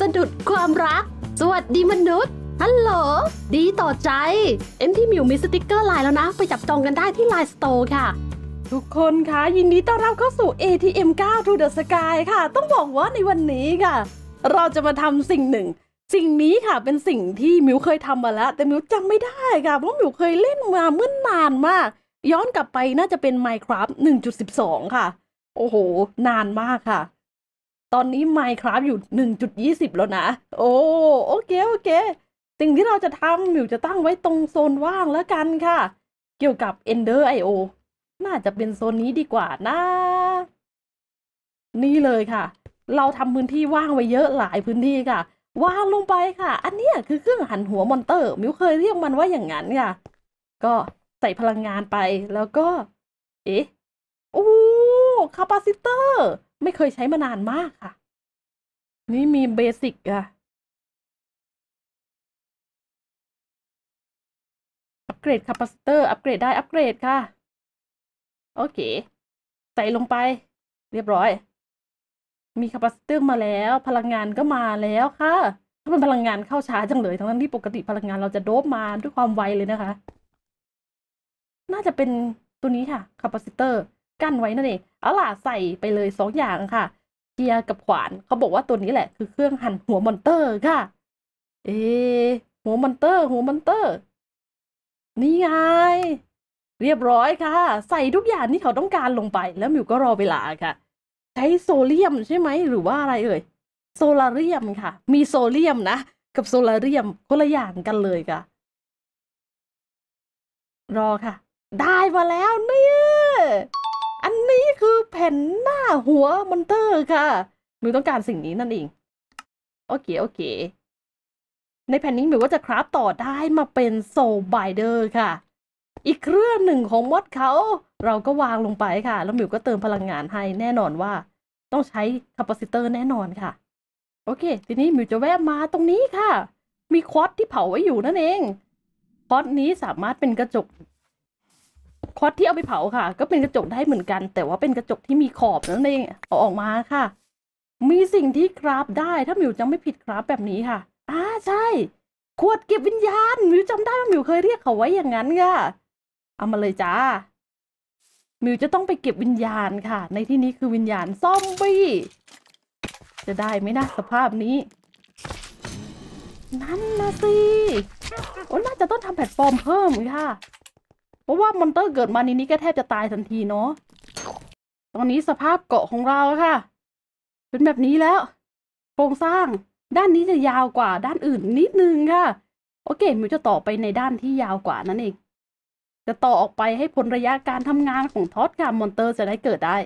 สะดุดความรัก สวัสดีมนุษย์ ฮัลโหล ดีต่อใจ เอ็มที่มิวมีสติกเกอร์ไลน์แล้วนะ ไปจับจองกันได้ที่ไลน์สโตร์ค่ะ ทุกคนคะยินดีต้อนรับเข้าสู่ ATM 9 To The Sky ค่ะ ต้องบอกว่าในวันนี้ค่ะ เราจะมาทำสิ่งหนึ่ง สิ่งนี้ค่ะเป็นสิ่งที่มิวเคยทำมาแล้ว แต่มิวจำไม่ได้ค่ะ เพราะมิวเคยเล่นมาเมื่อนานมาก ย้อนกลับไปน่าจะเป็น Minecraft 1.12 ค่ะ โอ้โหนานมากค่ะตอนนี้ Minecraft อยู่ 1.20 แล้วนะ โอ้ โอเค โอเค สิ่งที่เราจะทำ มิวจะตั้งไว้ตรงโซนว่างแล้วกันค่ะ เกี่ยวกับ Ender I.O. น่าจะเป็นโซนนี้ดีกว่านะ นี่เลยค่ะ เราทำพื้นที่ว่างไว้เยอะหลายพื้นที่ค่ะ ว่างลงไปค่ะ อันนี้คือเครื่องหันหัวมอนเตอร์ มิวเคยเรียกมันว่าอย่างนั้นค่ะ ก็ใส่พลังงานไป แล้วก็ เอ๊ะ โอ้คาปาซิเตอร์ไม่เคยใช้มานานมากค่ะ นี่มีเบสิกอะอัปเกรดคาปาซิเตอร์ อัปเกรดได้ อัปเกรดค่ะ โอเค ใส่ลงไป เรียบร้อย มีคาปาซิเตอร์มาแล้ว พลังงานก็มาแล้วค่ะ ถ้าเป็นพลังงานเข้าช้าจังเลย ทั้งนั้นที่ปกติพลังงานเราจะโดบมาด้วยความไวเลยนะคะ น่าจะเป็นตัวนี้ค่ะ คาปาซิเตอร์กั้นไว้นั่นเองเอาล่ะใส่ไปเลยสองอย่างค่ะเกียร์กับขวานเขาบอกว่าตัวนี้แหละคือเครื่องหั่นหัวมอนเตอร์ค่ะ เอหัวมอนเตอร์หัวมอนเตอร์นี่ไง เรียบร้อยค่ะ ใส่ทุกอย่างที่เขาต้องการลงไปแล้วมิวก็รอเวลาค่ะ ใช้โซเลียมใช่ไหมหรือว่าอะไรเอ่ยโซลาเรียมค่ะ มีโซเลียมนะกับโซลาเรียมคนละอย่างกันเลยค่ะ รอค่ะ ได้มาแล้วเนี่ยคือแผ่นหน้าหัวมอนเตอร์ค่ะมิวต้องการสิ่งนี้นั่นเองโอเคโอเค ในแผ่นนี้มิวก็จะคราฟต่อได้มาเป็นโซลไบเดอร์ค่ะ อีกเครื่องหนึ่งของมดเขา เราก็วางลงไปค่ะ แล้วมิวก็เติมพลังงานให้แน่นอนว่า ต้องใช้คาปาซิเตอร์แน่นอนค่ะ โอเคทีนี้มิวจะแวะมาตรงนี้ค่ะ มีควอตที่เผาไว้อยู่นั่นเองควอตนี้สามารถเป็นกระจกคอสที่เอาไปเผาค่ะ ก็เป็นกระจกได้เหมือนกัน แต่ว่าเป็นกระจกที่มีขอบนั่นเองเอาออกมาค่ะ มีสิ่งที่คราฟได้ถ้ามิวจำไม่ผิดคราฟแบบนี้ค่ะอ่าใช่ขวดเก็บวิญญาณมิวจำได้ว่ามิวเคยเรียกเขาไว้อย่างนั้นค่ะเอามาเลยจ้ามิวจะต้องไปเก็บวิญญาณค่ะ ในที่นี้คือวิญญาณซอมบี้จะได้ไหมนะสภาพนี้ นั่นนะสิโอ้น่าจะต้องทำแพลตฟอร์มเพิ่มค่ะเพราะว่ามอนเตอร์เกิดมาในนี้ก็แทบจะตายทันทีเนาะตอนนี้สภาพเกาะของเราค่ะ เป็นแบบนี้แล้วโครงสร้างด้านนี้จะยาวกว่า ด้านอื่นนิดนึงค่ะ โอเคมิวจะต่อไปในด้านที่ยาวกว่านั่นเองจะต่อออกไปให้พ้นระยะการทำงานของท็อตค่ะมอนเตอร์จะได้เกิดได้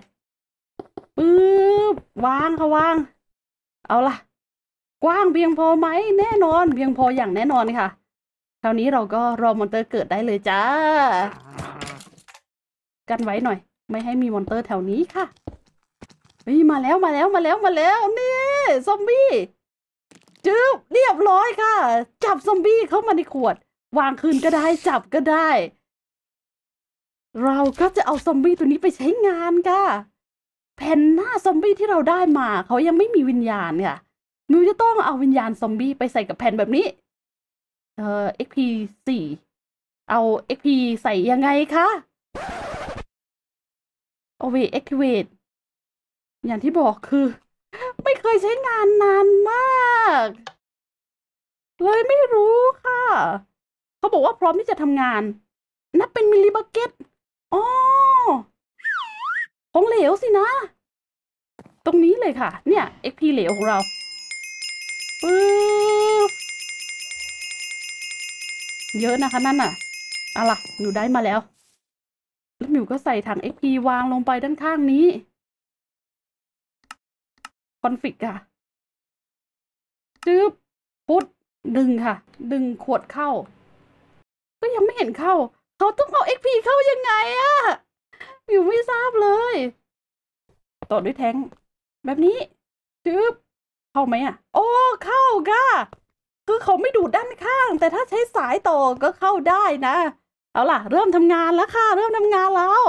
ปึ๊บวางค่ะวาง เอาล่ะ กว้างเพียงพอไหมแน่นอนเพียงพออย่างแน่นอนค่ะราวนี้เราก็รอมอนเตอร์เกิดได้เลยจ้า กันไว้หน่อย ไม่ให้มีมอนเตอร์แถวนี้ค่ะ เฮ้ยมาแล้วมาแล้วมาแล้วมาแล้วนี่ซอมบี้จืบเรียบร้อยค่ะ จับซอมบี้เข้ามาในขวด วางคืนก็ได้ จับก็ได้ เราก็จะเอาซอมบี้ตัวนี้ไปใช้งานค่ะ แผ่นหน้าซอมบี้ที่เราได้มา เขายังไม่มีวิญญาณค่ะมิวจะต้อง เอาวิญญาณซอมบี้ ไปใส่กับแผ่นแบบนี้เอ่อ XP สี่เอา XP ใส่ยังไงคะเอา a y Activate อย่างที่บอกคือ ไม่เคยใช้งานนานมาก เลยไม่รู้ค่ะ เขาบอกว่าพร้อมที่จะทำงาน นับเป็นมิลลิบักเก็ตอ๋อของเหลวสินะ ตรงนี้เลยค่ะเนี่ย XP เหลวของเราปึ๊บเยอะนะคะนั่นน่ะอะล่ะหมิวได้มาแล้วแล้วหมิวก็ใส่ถัง XP วางลงไปด้านข้างนี้คอนฟิกค่ะจืบพุทดึงค่ะ ดึงขวดเข้า ก็ยังไม่เห็นเข้า เขาต้องเอา XP เข้ายังไงอะหมิวไม่ทราบเลยต่อด้วยแท้งแบบนี้จืบเข้าไหมอะโอ้ เข้าค่ะคือเขาไม่ดูดด้านข้าง แต่ถ้าใช้สายต่อก็เข้าได้นะ เอาล่ะเริ่มทำงานแล้วค่ะ เริ่มทำงานแล้ว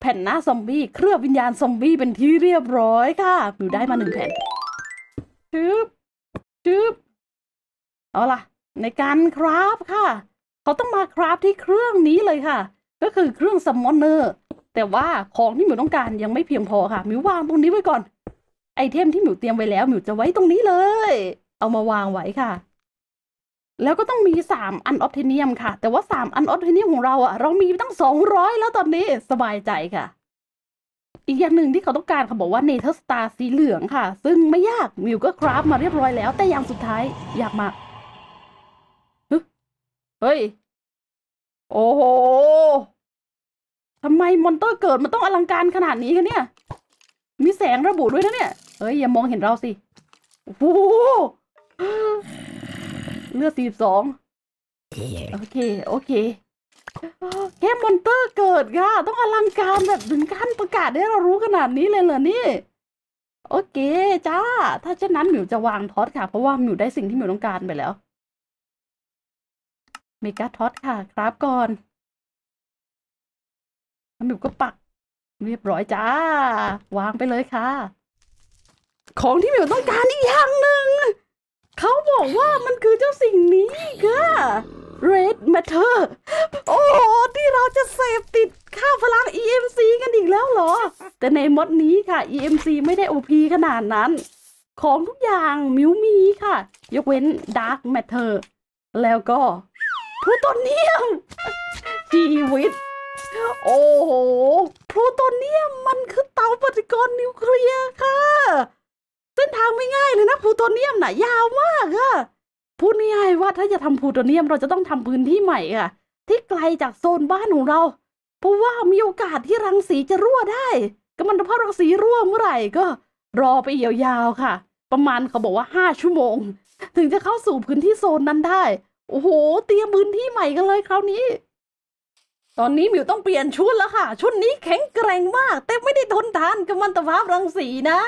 แผ่น หน้า ซอมบี้เครือบวิญญาณซอมบี้เป็นที่เรียบร้อยค่ะหนูได้มาหนึ่งแผ่นชืบชืบเอาล่ะ ในการคราฟค่ะ เขาต้องมาคราฟที่เครื่องนี้เลยค่ะก็คือเครื่องซัมมอนเนอร์แต่ว่าของที่หมิวต้องการยังไม่เพียงพอค่ะมิววางตรงนี้ไว้ก่อน ไอเทมที่หมิวเตรียมไว้แล้ว หมิวจะไว้ตรงนี้เลยเอามาวางไว้ค่ะ แล้วก็ต้องมี3อันออฟเทเนียมค่ะ แต่ว่า3อันออฟเทเนียมของเราอะเรามีตั้ง 200 แล้วตอนนี้ สบายใจค่ะ อีกอย่างหนึ่งที่เขาต้องการเขาบอกว่าเนเธอร์สตาร์สีเหลืองค่ะ ซึ่งไม่ยากมิวก็คราฟมาเรียบร้อยแล้ว แต่อย่างสุดท้าย อยากมา เฮ้ย โอ้โห ทำไมมอนเตอร์เกิด มันต้องอลังการขนาดนี้คะเนี่ย มีแสงระบุด้วยนะเนี่ยเฮ้ยอย่ามองเห็นเราสิโอ้โหเลือดสี่สองโอเค โอเคแก้มอนเตอร์เกิดค่ะต้องอลังการแบบ ถึงขั้นประกาศให้เรารู้ขนาดนี้เลยเหรอนี่ โอเคจ้าถ้าเช่นนั้นหมิวจะวางท็อตค่ะ เพราะว่าหมิวได้สิ่งที่หมิวต้องการไปแล้วเมกาท็อตค่ะ ครับก่อนหมิวก็ปัก เรียบร้อยจ้า วางไปเลยค่ะ ของที่หมิวต้องการอีกอย่างหนึ่งเขาบอกว่ามันคือเจ้าสิ่งนี้ค่ะ Red Matter โอ้ที่เราจะเสพติดข้าพลัง EMC กันอีกแล้วเหรอ แต่ในมดนี้ค่ะ EMC ไม่ได้ OP ขนาดนั้น ของทุกอย่างมิวมีค่ะ ยกเว้น Dark Matter แล้วก็พลูโตเนียมชีวิตโอ้โหพลูโตเนียมมันคือเตาปฏิกรณ์นิวเคลียร์ค่ะส้นทางไม่ง่ายเลยนะ พูโตเนียมน่ะยาวมากอะพูดง่ายว่าถ้าจะทำพูโตเนียมเราจะต้องทำพื้นที่ใหม่อะที่ไกลจากโซนบ้านของเราเพราะว่ามีโอกาสที่รังสีจะรั่วได้ก็มันภาพรังสีรั่วเมื่อไหร่ก็ รอไปยาวๆค่ะ ประมาณเขาบอกว่าห้าชั่วโมง ถึงจะเข้าสู่พื้นที่โซนนั้นได้โอ้โห เตรียมพื้นที่ใหม่กันเลยคราวนี้ ตอนนี้มิวต้องเปลี่ยนชุดแล้วค่ะชุดนี้แข็งแกร่งมากแต่ไม่ได้ทนทานกับมันตภาพรังสีนะ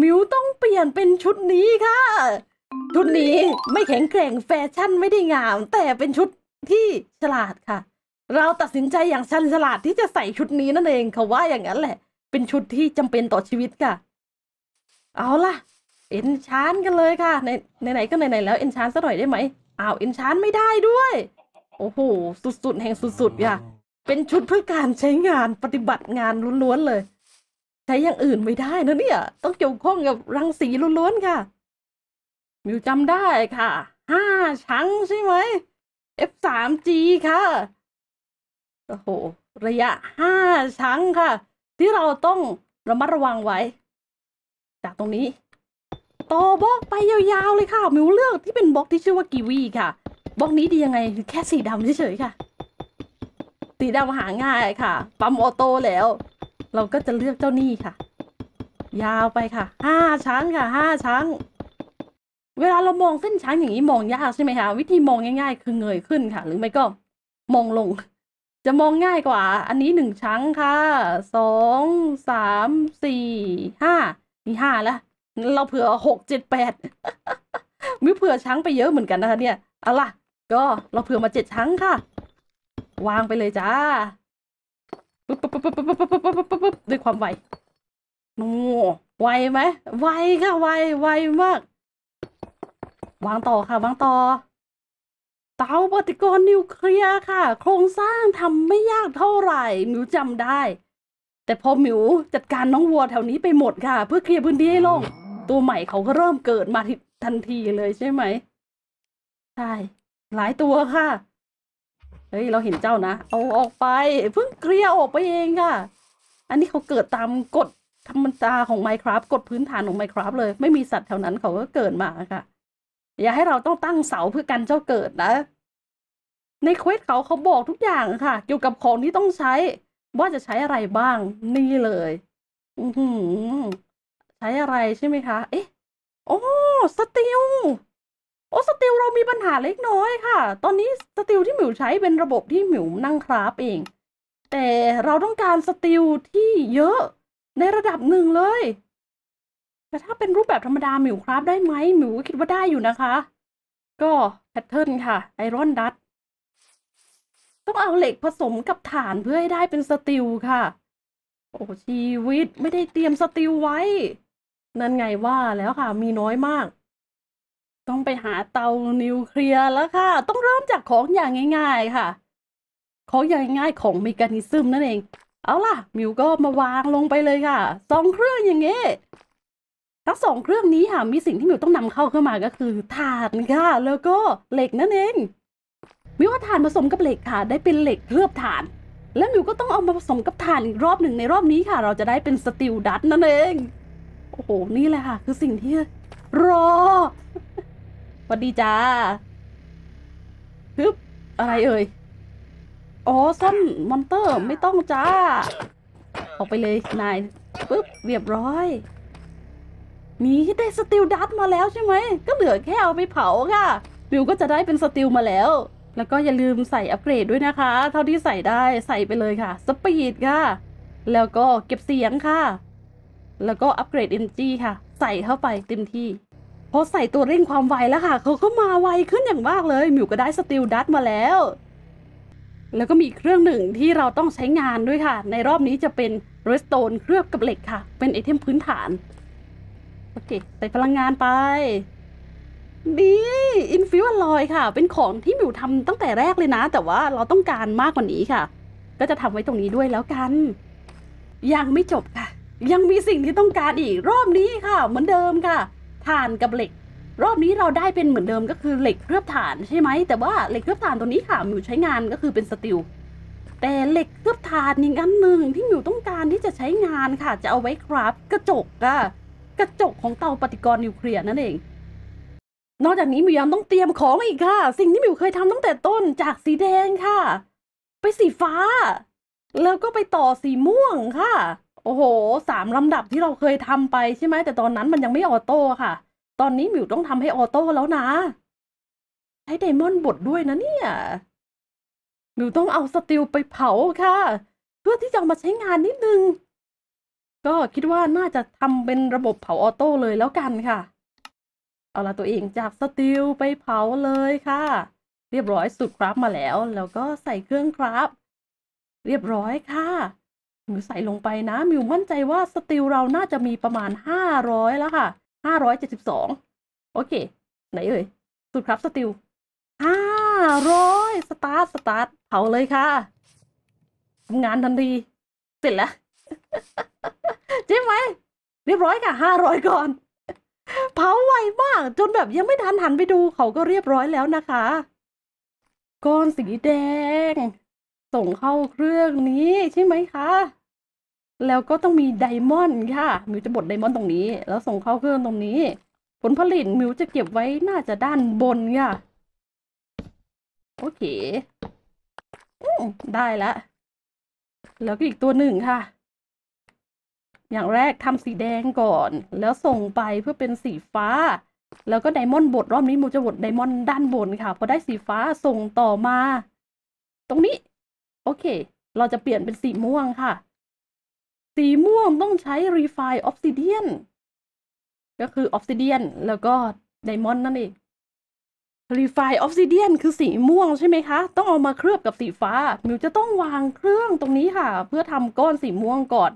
มิวต้องเปลี่ยนเป็นชุดนี้ค่ะ ชุดนี้ไม่แข็งแกร่งแฟชั่นไม่ได้งามแต่เป็นชุดที่ฉลาดค่ะ เราตัดสินใจอย่างชันฉลาดที่จะใส่ชุดนี้นั่นเองเขาว่าอย่างนั้นแหละ เป็นชุดที่จำเป็นต่อชีวิตค่ะ เอาล่ะเอ็นชานกันเลยค่ะในไหนก็ไหนๆแล้วเอ็นชานซะหน่อยได้ไหมอ้าวเอ็นชานไม่ได้ด้วย โอ้โหสุดๆ แห่งสุดๆค่ะเป็นชุดเพื่อการใช้งานปฏิบัติงานล้วนๆเลยใช้อย่างอื่นไม่ได้นะเนี่ย ต้องเกี่ยวข้องกับรังสีล้วนๆ ค่ะมิวจำได้ค่ะห้าชั้งใช่ไหม F3G ค่ะโอ้โห ระยะห้าชั้งค่ะ ที่เราต้องระมัดระวังไว้ จากตรงนี้ ต่อบล็อกไปยาวๆ เลยค่ะ มิวเลือกที่เป็นบล็อกที่ชื่อว่ากีวีค่ะบล็อกนี้ดียังไงแค่สีดำเฉยๆ ค่ะ สีดำหาง่ายค่ะ ปั๊มออโต้แล้วเราก็จะเลือกเจ้านี่ค่ะ ยาวไปค่ะ ห้าชั้นค่ะ ห้าชั้นเวลาเรามองเส้นชั้นอย่างนี้มองยากใช่ไหมคะวิธีมองง่ายๆ คือเงยขึ้นค่ะ หรือไม่ก็ มองลง จะมองง่ายกว่า อันนี้หนึ่งชั้นค่ะสองสามสี่ห้านี่ห้าแล้วเราเผื่อหกเจ็ดแปดมิเผื่อชั้นไปเยอะเหมือนกันนะคะเนี่ยเอาล่ะ ก็เราเผื่อมาเจ็ดชั้นค่ะ วางไปเลยจ้าปึ๊บปึ๊บปึ๊บปึ๊บปึ๊บปึ๊บปึ๊บปึ๊บปึ๊บด้วยความไวโอ้ไวไหมไวค่ะไวไวมาก วางต่อค่ะวางต่อ เตาปฏิกรณ์นิวเคลียร์ค่ะ โครงสร้างทำไม่ยากเท่าไหร่หมิวจำได้ แต่พอหมิวจัดการน้องวัวแถวนี้ไปหมดค่ะ เพื่อเคลียร์พื้นที่ให้โล่งตัวใหม่เขาก็เริ่มเกิดมาทันทีเลยใช่ไหม ใช่ หลายตัวค่ะเฮ้ยเราเห็นเจ้านะเอาออกไป เพิ่งเคลียร์ออกไปเองค่ะ อันนี้เขาเกิดตามกฎธรรมชาของ Minecraft กฎพื้นฐานของ Minecraft เลย ไม่มีสัตว์แถวนั้นเขาก็เกิดมาค่ะ อย่าให้เราต้องตั้งเสาเพื่อกันเจ้าเกิดนะ ในเควสเขาเขาบอกทุกอย่างค่ะ เกี่ยวกับของที่ต้องใช้ ว่าจะใช้อะไรบ้างนี่เลยใช้อะไรใช่ไหมคะ เอ๊ะ โอ้สติลโอ้สติลเรามีปัญหาเล็กน้อยค่ะ ตอนนี้สติลที่หมิวใช้เป็นระบบที่หมิวนั่งคราฟเอง แต่เราต้องการสติลที่เยอะในระดับหนึ่งเลย แต่ถ้าเป็นรูปแบบธรรมดาหมิวคราฟได้ไหมหมิวก็คิดว่าได้อยู่นะคะ ก็แพทเทิร์นค่ะ ไอรอนดัตต้องเอาเหล็กผสมกับฐานเพื่อให้ได้เป็นสติลค่ะ โอ้ ชีวิตไม่ได้เตรียมสติลไว้ นั่นไงว่าแล้วค่ะมีน้อยมากต้องไปหาเตานิวเคลียร์แล้วค่ะ ต้องเริ่มจากของอย่างง่าย ๆค่ะ ของอย่างง่ายของมีกานิซึมนั่นเอง เอาล่ะมิวก็มาวางลงไปเลยค่ะสองเครื่องอย่างเงี้ยทั้งสองเครื่องนี้ค่ะมีสิ่งที่มิวต้องนำเข้าเข้ามาก็คือถ่านค่ะ แล้วก็เหล็กนั่นเองมิวว่าถ่านผสมกับเหล็กค่ะ ได้เป็นเหล็กเคลือบถ่านแล้วมิวก็ต้องเอามาผสมกับถ่านอีกรอบหนึ่งในรอบนี้ค่ะ เราจะได้เป็นสติลดัตนั่นเองโอ้โหนี่แหละค่ะ คือสิ่งที่รอวัสดีจ้าฮึบอะไรเอ่ยอ๋อซ่อนมอนเตอร์ไม่ต้องจ้า ออกไปเลย นาย ปึ๊บ เรียบร้อย มีได้สติลดัตมาแล้วใช่ไหม ก็เหลือแค่ เอาไปเผาค่ะ บิวก็จะได้เป็นสติลมาแล้ว แล้วก็อย่าลืมใส่อัปเกรดด้วยนะคะ เท่าที่ใส่ได้ใส่ไปเลยค่ะ สปีดค่ะ แล้วก็เก็บเสียงค่ะ แล้วก็อัปเกรดเอ็นจีค่ะ ใส่เข้าไปเต็มที่พอใส่ตัวเร่งความไวแล้วค่ะ เขาก็มาไวขึ้นอย่างมากเลยมิวก็ได้สติลดัตมาแล้ว แล้วก็มีเครื่องหนึ่งที่เราต้องใช้งานด้วยค่ะ ในรอบนี้จะเป็นเรสโตนเคลือบกับเหล็กค่ะ เป็นไอเทมพื้นฐาน โอเค ใส่พลังงานไป ดี อินฟิวอลอยค่ะ เป็นของที่มิวทำตั้งแต่แรกเลยนะ แต่ว่าเราต้องการมากกว่านี้ค่ะ ก็จะทำไว้ตรงนี้ด้วยแล้วกัน ยังไม่จบค่ะ ยังมีสิ่งที่ต้องการอีกรอบนี้ค่ะ เหมือนเดิมค่ะฐานกับเหล็ก รอบนี้เราได้เป็นเหมือนเดิมก็คือเหล็กเคลือบฐานใช่ไหมแต่ว่าเหล็กเคลือบฐานตัวนี้ค่ะมิวใช้งานก็คือเป็นสติล แต่เหล็กเคลือบฐานอีกอันหนึ่งที่มิวต้องการที่จะใช้งานค่ะ จะเอาไว้คราฟกระจกอะกระจกของเตาปฏิกรณ์นิวเคลียร์นั่นเอง นอกจากนี้มิวยังต้องเตรียมของอีกค่ะ สิ่งที่มิวเคยทำตั้งแต่ต้นจากสีแดงค่ะ ไปสีฟ้า แล้วก็ไปต่อสีม่วงค่ะโอ้โห สามลำดับที่เราเคยทำไป ใช่ไหมแต่ตอนนั้นมันยังไม่ออโต้ค่ะ ตอนนี้มิวต้องทำให้ออโต้แล้วนะ ใช้เดมอนบดด้วยนะเนี่ย มิวต้องเอาสติลไปเผาค่ะ เพื่อที่จะมาใช้งานนิดนึง ก็คิดว่าน่าจะทำเป็นระบบเผาออโต้เลยแล้วกันค่ะ เอาละตัวเองจากสติลไปเผาเลยค่ะ เรียบร้อยสุดคราฟมาแล้ว แล้วก็ใส่เครื่องคราฟเรียบร้อยค่ะมิวใส่ลงไปนะมิวมั่นใจว่าสติลเราน่าจะมีประมาณห้าร้อยแล้วค่ะห้้ารอยเจ็ดสิบสองโอเค ไหนเอ่ยสุดครับสติล้อยสตาร์ท สตาร์ทเผาเลยค่ะทำงานทันทีเสร็จแล้ว ใช่ไหม เรียบร้อยค่ะ้อยก่อน เผาไวมากจนแบบยังไม่ทันหันไปดูเขาก็เรียบร้อยแล้วนะคะ ก้อนสีแดงส่งเข้าเครื่องนี้ ใช่ไหมคะ แล้วก็ต้องมีไดมอนด์ค่ะ มิวจะบดไดมอนด์ตรงนี้ แล้วส่งเข้าเครื่องตรงนี้ ผลผลิตมิวจะเก็บไว้ น่าจะด้านบนค่ะ โอเคอได้ละแล้วก็อีกตัวหนึ่งค่ะ อย่างแรกทำสีแดงก่อน แล้วส่งไปเพื่อเป็นสีฟ้า แล้วก็ไดมอนด์บดรอบนี้มูจะบดไดมอนด์ด้านบนค่ะพอได้สีฟ้าส่งต่อมา ตรงนี้โอเค เราจะเปลี่ยนเป็นสีม่วงค่ะ สีม่วงต้องใช้ refine obsidian ก็คือ obsidian แล้วก็ diamond นั่นเอง refine obsidian คือสีม่วงใช่ไหมคะ ต้องเอามาเคลือบกับสีฟ้ามิวจะต้องวางเครื่องตรงนี้ค่ะ เพื่อทำก้อนสีม่วงก่อน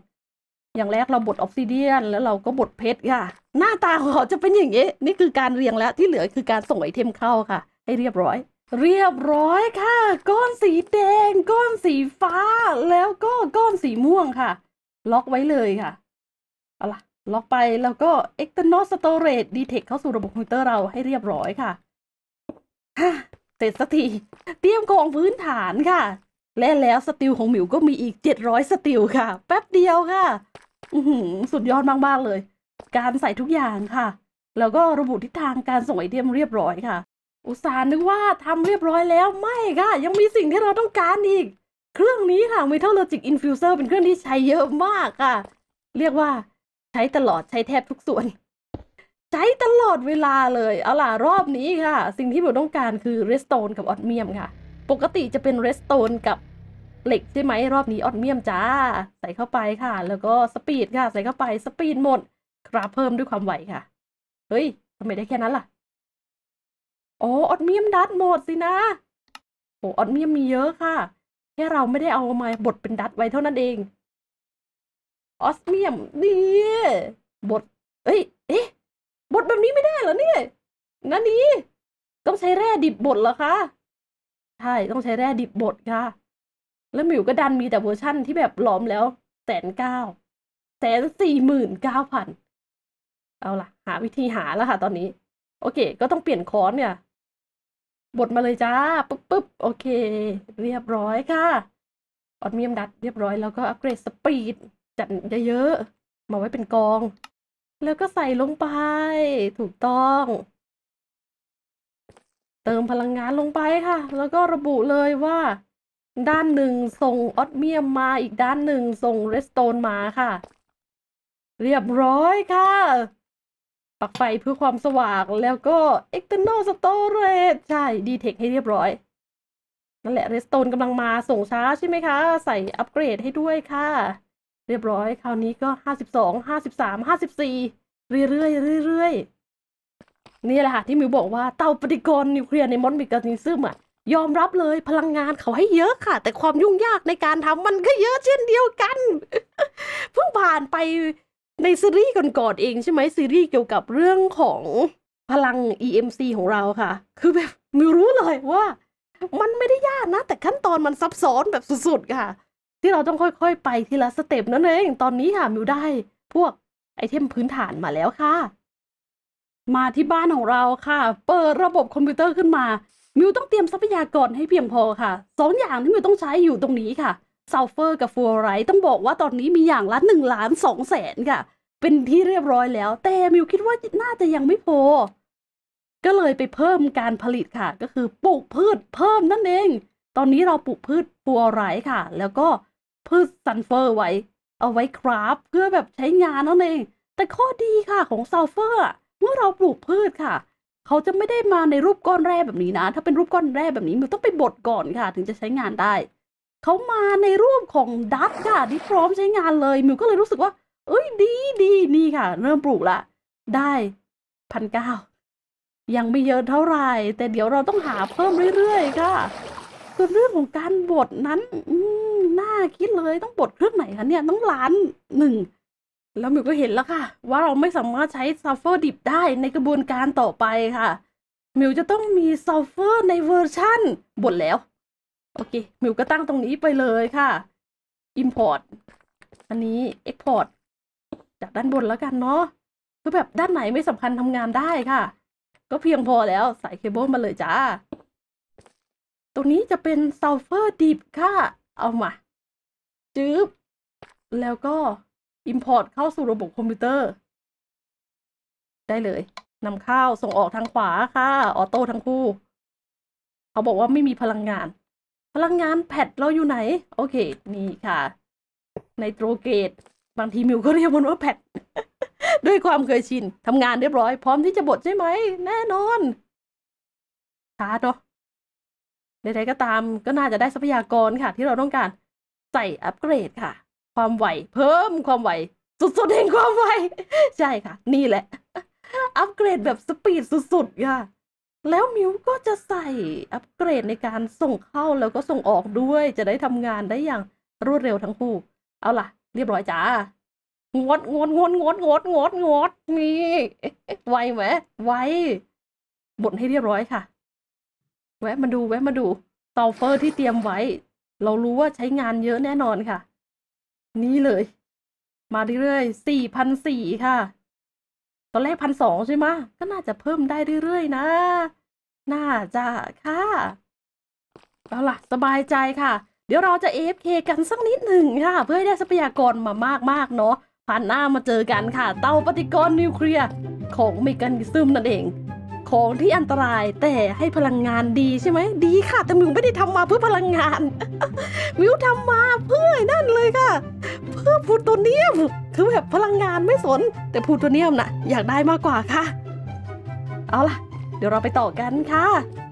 อย่างแรกเราบดออ s ซิเดียนแล้วเราก็บดเพชรค่ะ หน้าตาของเขาจะเป็นอย่างนี้ นี่คือการเรียงแล้ว ที่เหลือคือการส่งไอเทมเข้าค่ะ ให้เรียบร้อยเรียบร้อยค่ะ ก้อนสีแดง ก้อนสีฟ้า แล้วก็ก้อนสีม่วงค่ะ ล็อกไว้เลยค่ะเอาล่ะล็อกไปแล้วก็ external storage detect เข้าสู่ระบบคอมพิวเตอร์เราให้เรียบร้อยค่ะฮเสร็จสักทีเตรียมกองพื้นฐานค่ะ และแล้วสติลของหมิวก็มีอีกเจ็ดร้อยสติลค่ะ แป๊บเดียวค่ะสุดยอดมาก ๆ เลย การใส่ทุกอย่างค่ะ แล้วก็ระบุทิศทางการส่งไอเทมเรียบร้อยค่ะอุตส่าห์นึกว่าทำเรียบร้อยแล้วไม่ค่ะ ยังมีสิ่งที่เราต้องการอีก เครื่องนี้ค่ะ Metal Logic Infuser เป็นเครื่องที่ใช้เยอะมากค่ะ เรียกว่าใช้ตลอดใช้แทบทุกส่วน ใช้ตลอดเวลาเลย เอาล่ะรอบนี้ค่ะ สิ่งที่เราต้องการคือ Redstone กับออดเมียมค่ะปกติจะเป็น Redstone กับเหล็กใช่ไหมรอบนี้ออดเมียมจ้าใส่เข้าไปค่ะแล้วก็สปีดค่ะ ใส่เข้าไปสปีดหมดคราเพิ่มด้วยความไหวค่ะเฮ้ยทำไมได้แค่นั้นล่ะโอ้ออดเมียมดัตหมดสินะโอ้อดเมียมมีเยอะค่ะแค่เราไม่ได้เอามาบดเป็นดัตไว้เท่านั้นเองออสเมียมนี่บดเอ้ย เอ๊ะบดแบบนี้ไม่ได้เหรอเนี่ยนั่นนี่ต้องใช้แร่ดิบบดเหรอคะใช่ต้องใช้แร่ดิบบดค่ะ แล้วมิวก็ดันมีแต่เวอร์ชั่นที่แบบหลอมแล้วแสนเก้าแสนสี่หมื่นเก้าพันเอาล่ะหาวิธีหาแล้วค่ะ ตอนนี้ โอเค ก็ต้องเปลี่ยนคอนเนี่ยบดมาเลยจ้าปุ๊บปุ๊บโอเค เรียบร้อยค่ะออดเมียมดัดเรียบร้อยแล้วก็อัปเกรดสปีด จัดเยอะๆมาไว้เป็นกอง แล้วก็ใส่ลงไป ถูกต้อง เติมพลังงานลงไปค่ะ แล้วก็ระบุเลยว่าด้านหนึ่งส่งออดเมียมมาอีกด้านหนึ่งส่งเรสโตนมาค่ะ เรียบร้อยค่ะปลั๊กไฟเพื่อความสว่างแล้วก็ external storage ใช่ดีเทคให้เรียบร้อย นั่นแหละเรสโตนกำลังมาส่งช้าใช่ไหมคะใส่อัปเกรดให้ด้วยค่ะ เรียบร้อย คราวนี้ก็ห้าสิบสองห้าสิบสามห้าสิบสี่เรื่อยเรื่อยเรื่อยนี่แหละค่ะที่มิวบอกว่าเตาปฏิกรณ์นิวเคลียร์ในมอนบิกาซิซึมอ่ะยอมรับเลยพลังงานเขาให้เยอะค่ะ แต่ความยุ่งยากในการทำมันก็เยอะเช่นเดียวกันเพิ่งผ่านไปในซีรีส์ก่อนๆเองใช่ไหมซีรีส์เกี่ยวกับเรื่องของพลัง EMC ของเราค่ะคือแบบมิวรู้เลยว่ามันไม่ได้ยากนะ แต่ขั้นตอนมันซับซ้อนแบบสุดๆ ค่ะ ที่เราต้องค่อยๆ ไปทีละสเต็ปนั่นเองตอนนี้ค่ะมิวได้ พวกไอเทมพื้นฐานมาแล้วค่ะ มาที่บ้านของเราค่ะ เปิดระบบคอมพิวเตอร์ขึ้นมามิวต้องเตรียมทรัพยากรให้เพียงพอค่ะสองอย่างที่มิวต้องใช้อยู่ตรงนี้ค่ะซัลเฟอร์กับฟลูออไรด์ต้องบอกว่าตอนนี้มีอย่างละหนึ่งล้านสองแสนค่ะ เป็นที่เรียบร้อยแล้ว แต่มิวคิดว่า น่าจะยังไม่พอก็เลยไปเพิ่มการผลิตค่ะ ก็คือปลูกพืชเพิ่มนั่นเอง ตอนนี้เราปลูกพืชฟลูออไรด์ค่ะ แล้วก็พืชซัลเฟอร์ไว้ เอาไว้คราฟเพื่อแบบใช้งานนั่นเอง แต่ข้อดีค่ะของซัลเฟอร์เมื่อเราปลูกพืชค่ะ เขาจะไม่ได้มาในรูปก้อนแร่แบบนี้นะถ้าเป็นรูปก้อนแร่แบบนี้มันต้องไปบดก่อนค่ะ ถึงจะใช้งานได้เขามาในรูปของดัตค่ะที่พร้อมใช้งานเลยมิวก็เลยรู้สึกว่า เอ้ยดีดีนี่ค่ะเริ่มปลูกละได้ พันเก้า ยังไม่เยอะเท่าไหร่ แต่เดี๋ยวเราต้องหาเพิ่มเรื่อยๆค่ะส่วนเรื่องของการบดนั้นอืมน่าคิดเลยต้องบดเครื่องไหนคะเนี่ยต้องล้านหนึ่ง แล้วมิวก็เห็นแล้วค่ะ ว่าเราไม่สามารถใช้ซัลเฟอร์ดิบได้ในกระบวนการต่อไปค่ะมิวจะต้องมีซัลเฟอร์ในเวอร์ชั่นบดแล้วโอเคมิวก็ตั้งตรงนี้ไปเลยค่ะ import อันนี้ export จากด้านบนแล้วกันเนาะคือแบบด้านไหนไม่สำคัญทำงานได้ค่ะ ก็เพียงพอแล้วใส่เคเบิลมาเลยจ้าตรงนี้จะเป็นซัลเฟอร์ดิบค่ะ เอามาจื๊บแล้วก็ import เข้าสู่ระบบคอมพิวเตอร์ ได้เลยนำเข้าส่งออกทางขวาค่ะ ออโต้ทั้งคู่เขาบอกว่าไม่มีพลังงานพลังงานแพดเราอยู่ไหน โอเคนี่ค่ะในโตรเกตบางทีมิวก็เรียกมันว่าแพดด้วยความเคยชินทำงานเรียบร้อยพร้อมที่จะบดใช่ไหม แน่นอนชาร์จเนาะใดๆก็ตามก็น่าจะได้ทรัพยากรค่ะ ที่เราต้องการใส่อัปเกรดค่ะ ความไหว เพิ่มความไหว สุดๆแห่งความไหว ใช่ค่ะ นี่แหละ อัปเกรดแบบสปีดสุดๆค่ะแล้วมิวก็จะใส่อัปเกรดในการส่งเข้าแล้วก็ส่งออกด้วย จะได้ทำงานได้อย่างรวดเร็วทั้งคู่เอาล่ะเรียบร้อยจ้างดงดงดงดงดงดงดนี่ไวไหมไวบทให้เรียบร้อยค่ะแวะมาดู แวะมาดูเอาเฟอร์ที่เตรียมไว้ เรารู้ว่าใช้งานเยอะแน่นอนค่ะ นี่เลย มาเรื่อยๆสี่พันสี่ค่ะ ตอนแรกพันสองใช่ไหมก็น่าจะเพิ่มได้เรื่อยๆนะน่าจะค่ะ เอาล่ะ สบายใจค่ะ เดี๋ยวเราจะ AFK กันสักนิดหนึ่งค่ะ เพื่อให้ได้ทรัพยากรมามากๆเนาะผ่านหน้ามาเจอกันค่ะ เตาปฏิกรณ์นิวเคลียร์ของเมกันซึมนั่นเอง ของที่อันตรายแต่ให้พลังงานดีใช่ไหมดีค่ะแต่มิวไม่ได้ทำมาเพื่อพลังงาน มิวทำมาเพื่อนั่นเลยค่ะ เพื่อพูตัวเนียมคือแบบพลังงานไม่สน แต่พูตัวเนียมนะ่ะอยากได้มากกว่าค่ะเอาล่ะเดี๋ยวเราไปต่อกันค่ะ